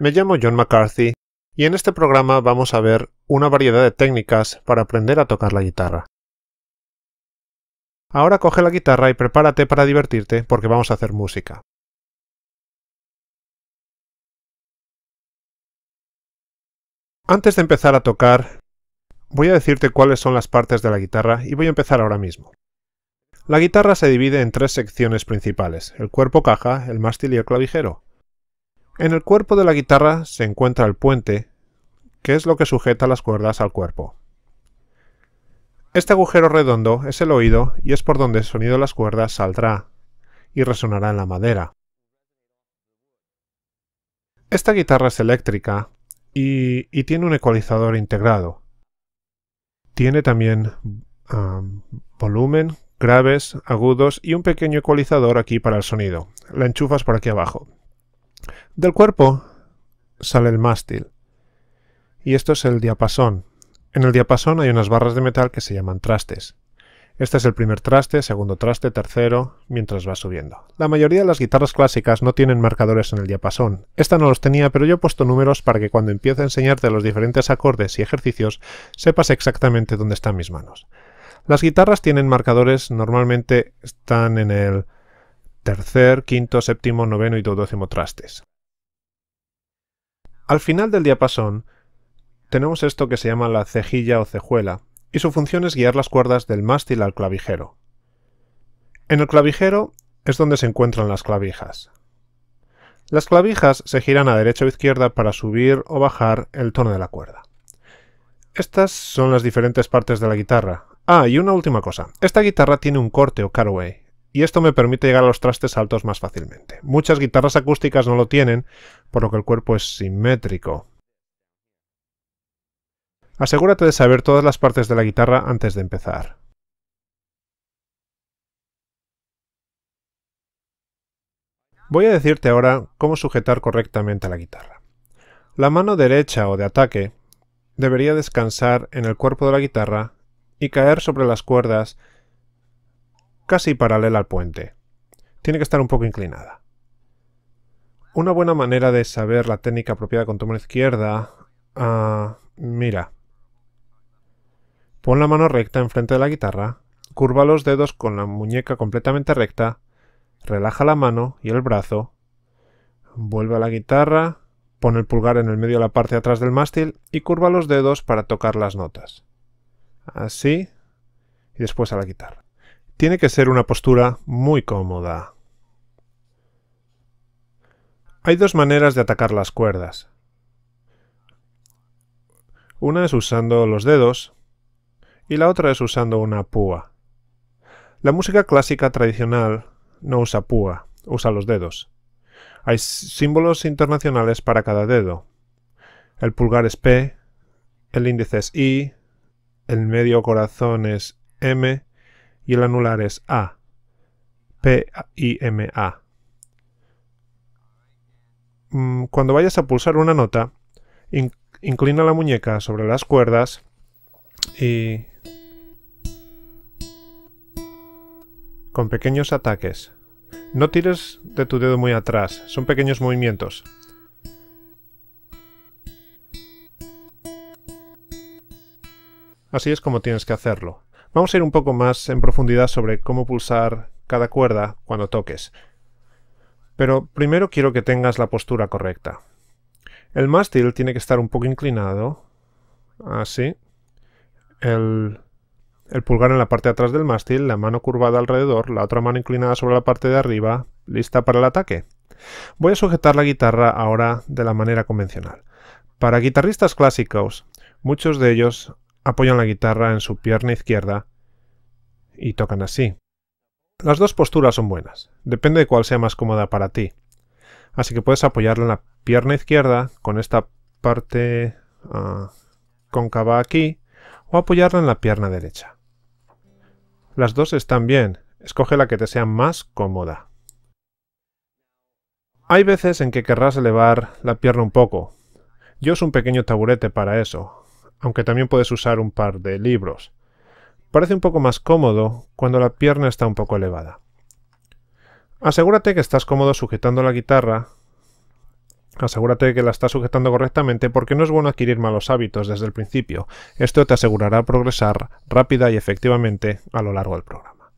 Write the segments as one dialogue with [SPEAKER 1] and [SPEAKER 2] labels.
[SPEAKER 1] Me llamo John McCarthy y en este programa vamos a ver una variedad de técnicas para aprender a tocar la guitarra. Ahora coge la guitarra y prepárate para divertirte porque vamos a hacer música. Antes de empezar a tocar, voy a decirte cuáles son las partes de la guitarra y voy a empezar ahora mismo. La guitarra se divide en tres secciones principales, el cuerpo caja, el mástil y el clavijero. En el cuerpo de la guitarra se encuentra el puente, que es lo que sujeta las cuerdas al cuerpo. Este agujero redondo es el oído y es por donde el sonido de las cuerdas saldrá y resonará en la madera. Esta guitarra es eléctrica y, tiene un ecualizador integrado. Tiene también volumen, graves, agudos y un pequeño ecualizador aquí para el sonido. La enchufas por aquí abajo. Del cuerpo sale el mástil. Y esto es el diapasón. En el diapasón hay unas barras de metal que se llaman trastes. Este es el primer traste, segundo traste, tercero, mientras va subiendo. La mayoría de las guitarras clásicas no tienen marcadores en el diapasón. Esta no los tenía, pero yo he puesto números para que cuando empiece a enseñarte los diferentes acordes y ejercicios, sepas exactamente dónde están mis manos. Las guitarras tienen marcadores, normalmente están en el tercer, quinto, séptimo, noveno y dodécimo trastes. Al final del diapasón tenemos esto que se llama la cejilla o cejuela, y su función es guiar las cuerdas del mástil al clavijero. En el clavijero es donde se encuentran las clavijas. Las clavijas se giran a derecha o izquierda para subir o bajar el tono de la cuerda. Estas son las diferentes partes de la guitarra. Ah, y una última cosa. Esta guitarra tiene un corte o caraway, y esto me permite llegar a los trastes altos más fácilmente. Muchas guitarras acústicas no lo tienen, por lo que el cuerpo es simétrico. Asegúrate de saber todas las partes de la guitarra antes de empezar. Voy a decirte ahora cómo sujetar correctamente la guitarra. La mano derecha o de ataque debería descansar en el cuerpo de la guitarra y caer sobre las cuerdas casi paralela al puente. Tiene que estar un poco inclinada. Una buena manera de saber la técnica apropiada con tu mano izquierda... Ah, mira. Pon la mano recta enfrente de la guitarra, curva los dedos con la muñeca completamente recta, relaja la mano y el brazo, vuelve a la guitarra, pon el pulgar en el medio de la parte atrás del mástil y curva los dedos para tocar las notas. Así y después a la guitarra tiene que ser una postura muy cómoda. Hay dos maneras de atacar las cuerdas. Una es usando los dedos y la otra es usando una púa. La música clásica tradicional no usa púa, usa los dedos. Hay símbolos internacionales para cada dedo. El pulgar es P, el índice es I, el medio corazón es M y el anular es A. P-I-M-A. Mm, cuando vayas a pulsar una nota, inclina la muñeca sobre las cuerdas y con pequeños ataques. No tires de tu dedo muy atrás, son pequeños movimientos. Así es como tienes que hacerlo. Vamos a ir un poco más en profundidad sobre cómo pulsar cada cuerda cuando toques. Pero primero quiero que tengas la postura correcta. El mástil tiene que estar un poco inclinado, así. El, pulgar en la parte de atrás del mástil, la mano curvada alrededor, la otra mano inclinada sobre la parte de arriba, lista para el ataque. Voy a sujetar la guitarra ahora de la manera convencional. Para guitarristas clásicos, muchos de ellos apoyan la guitarra en su pierna izquierda y tocan así. Las dos posturas son buenas, depende de cuál sea más cómoda para ti. Así que puedes apoyarla en la pierna izquierda con esta parte ah, cóncava aquí o apoyarla en la pierna derecha. Las dos están bien, escoge la que te sea más cómoda. Hay veces en que querrás elevar la pierna un poco. Yo uso un pequeño taburete para eso, aunque también puedes usar un par de libros. Parece un poco más cómodo cuando la pierna está un poco elevada. Asegúrate que estás cómodo sujetando la guitarra. Asegúrate que la estás sujetando correctamente porque no es bueno adquirir malos hábitos desde el principio. Esto te asegurará progresar rápida y efectivamente a lo largo del programa.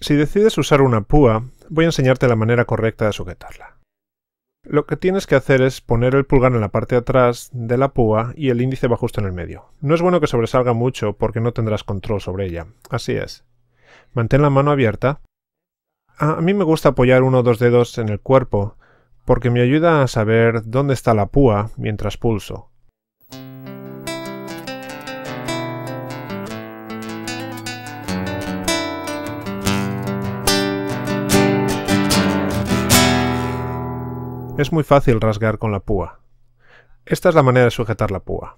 [SPEAKER 1] Si decides usar una púa, voy a enseñarte la manera correcta de sujetarla. Lo que tienes que hacer es poner el pulgar en la parte de atrás de la púa y el índice va justo en el medio. No es bueno que sobresalga mucho porque no tendrás control sobre ella. Así es. Mantén la mano abierta. A mí me gusta apoyar uno o dos dedos en el cuerpo porque me ayuda a saber dónde está la púa mientras pulso. Es muy fácil rasgar con la púa. Esta es la manera de sujetar la púa.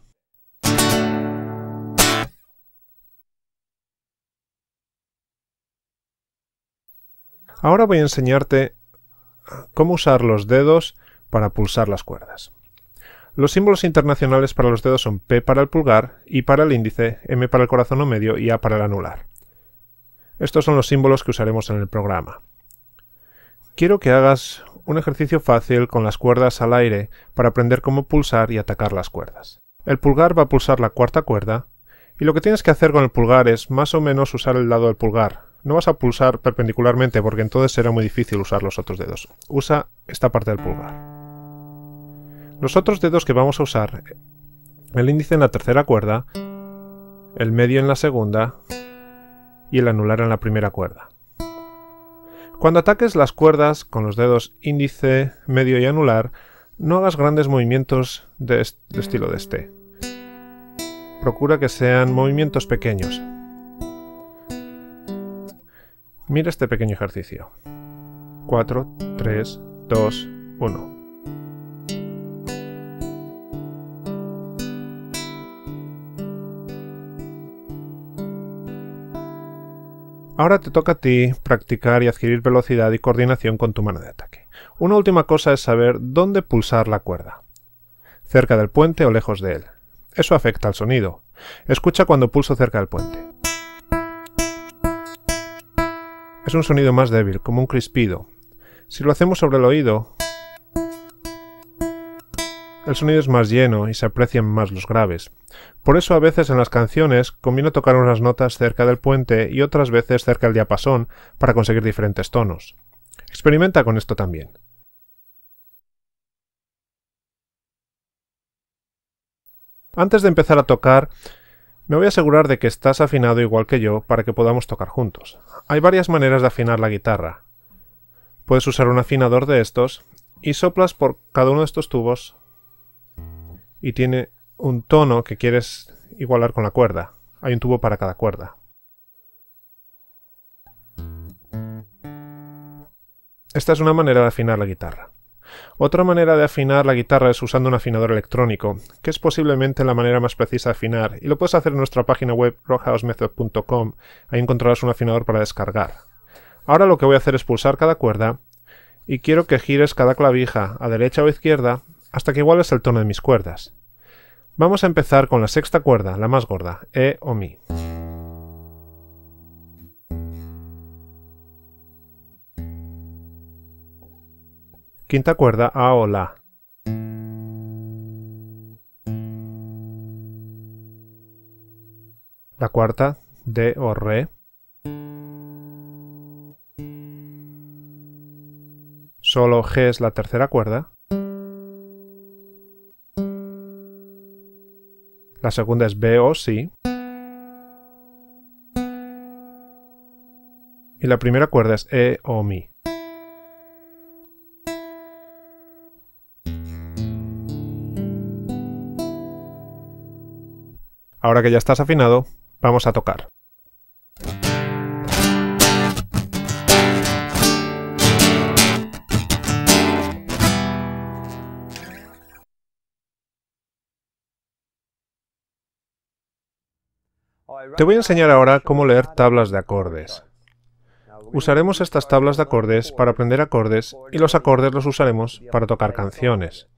[SPEAKER 1] Ahora voy a enseñarte cómo usar los dedos para pulsar las cuerdas. Los símbolos internacionales para los dedos son P para el pulgar, y para el índice, M para el corazón o medio y A para el anular. Estos son los símbolos que usaremos en el programa. Quiero que hagas un ejercicio fácil con las cuerdas al aire para aprender cómo pulsar y atacar las cuerdas. El pulgar va a pulsar la cuarta cuerda y lo que tienes que hacer con el pulgar es más o menos usar el lado del pulgar. No vas a pulsar perpendicularmente porque entonces será muy difícil usar los otros dedos. Usa esta parte del pulgar. Los otros dedos que vamos a usar, el índice en la tercera cuerda, el medio en la segunda y el anular en la primera cuerda. Cuando ataques las cuerdas con los dedos índice, medio y anular, no hagas grandes movimientos de, estilo de este. Procura que sean movimientos pequeños. Mira este pequeño ejercicio. 4, 3, 2, 1. Ahora te toca a ti practicar y adquirir velocidad y coordinación con tu mano de ataque. Una última cosa es saber dónde pulsar la cuerda. Cerca del puente o lejos de él. Eso afecta al sonido. Escucha cuando pulso cerca del puente. Es un sonido más débil, como un crispido. Si lo hacemos sobre el oído, el sonido es más lleno y se aprecian más los graves. Por eso a veces en las canciones conviene tocar unas notas cerca del puente y otras veces cerca del diapasón para conseguir diferentes tonos. Experimenta con esto también. Antes de empezar a tocar, me voy a asegurar de que estás afinado igual que yo para que podamos tocar juntos. Hay varias maneras de afinar la guitarra. Puedes usar un afinador de estos y soplas por cada uno de estos tubos y tiene un tono que quieres igualar con la cuerda. Hay un tubo para cada cuerda. Esta es una manera de afinar la guitarra. Otra manera de afinar la guitarra es usando un afinador electrónico, que es posiblemente la manera más precisa de afinar, y lo puedes hacer en nuestra página web rockhousemethod.com, ahí encontrarás un afinador para descargar. Ahora lo que voy a hacer es pulsar cada cuerda, y quiero que gires cada clavija a derecha o izquierda hasta que es el tono de mis cuerdas. Vamos a empezar con la sexta cuerda, la más gorda, E o Mi. Quinta cuerda, A o La. La cuarta, D o Re. Solo G es la tercera cuerda. La segunda es B o Si. Y la primera cuerda es E o Mi. Ahora que ya estás afinado, vamos a tocar. Te voy a enseñar ahora cómo leer tablas de acordes. Usaremos estas tablas de acordes para aprender acordes y los acordes los usaremos para tocar canciones.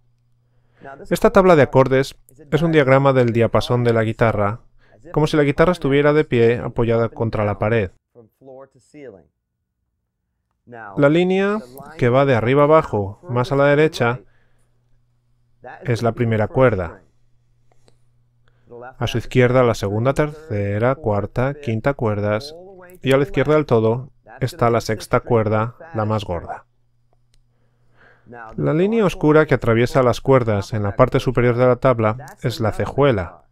[SPEAKER 1] Esta tabla de acordes es un diagrama del diapasón de la guitarra, como si la guitarra estuviera de pie apoyada contra la pared. La línea que va de arriba abajo, más a la derecha, es la primera cuerda a su izquierda la segunda, tercera, cuarta, quinta cuerdas y a la izquierda del todo está la sexta cuerda, la más gorda. La línea oscura que atraviesa las cuerdas en la parte superior de la tabla es la cejuela.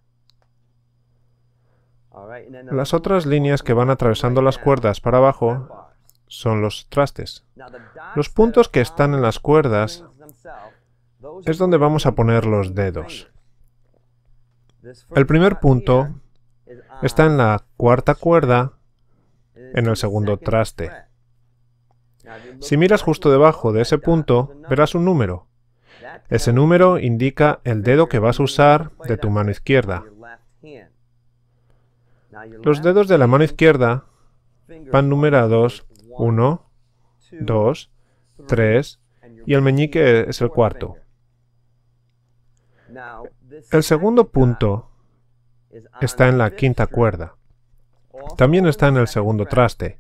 [SPEAKER 1] Las otras líneas que van atravesando las cuerdas para abajo son los trastes. Los puntos que están en las cuerdas es donde vamos a poner los dedos. El primer punto está en la cuarta cuerda en el segundo traste. Si miras justo debajo de ese punto, verás un número. Ese número indica el dedo que vas a usar de tu mano izquierda. Los dedos de la mano izquierda van numerados 1, 2, 3 y el meñique es el cuarto. El segundo uh, punto está en la quinta cuerda. También está en el segundo traste.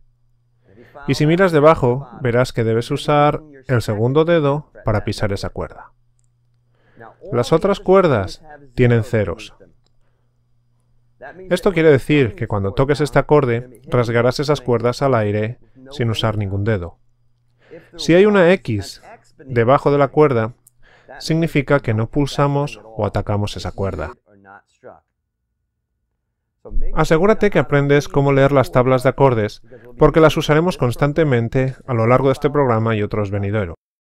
[SPEAKER 1] Y si miras debajo, verás que debes usar el segundo dedo para pisar esa cuerda. Las otras cuerdas tienen ceros. Esto quiere decir que cuando toques este acorde, rasgarás esas cuerdas al aire sin usar ningún dedo. Si hay una X debajo de la cuerda, significa que no pulsamos o atacamos esa cuerda. Asegúrate que aprendes cómo leer las tablas de acordes, porque las usaremos constantemente a lo largo de este programa y otros venideros.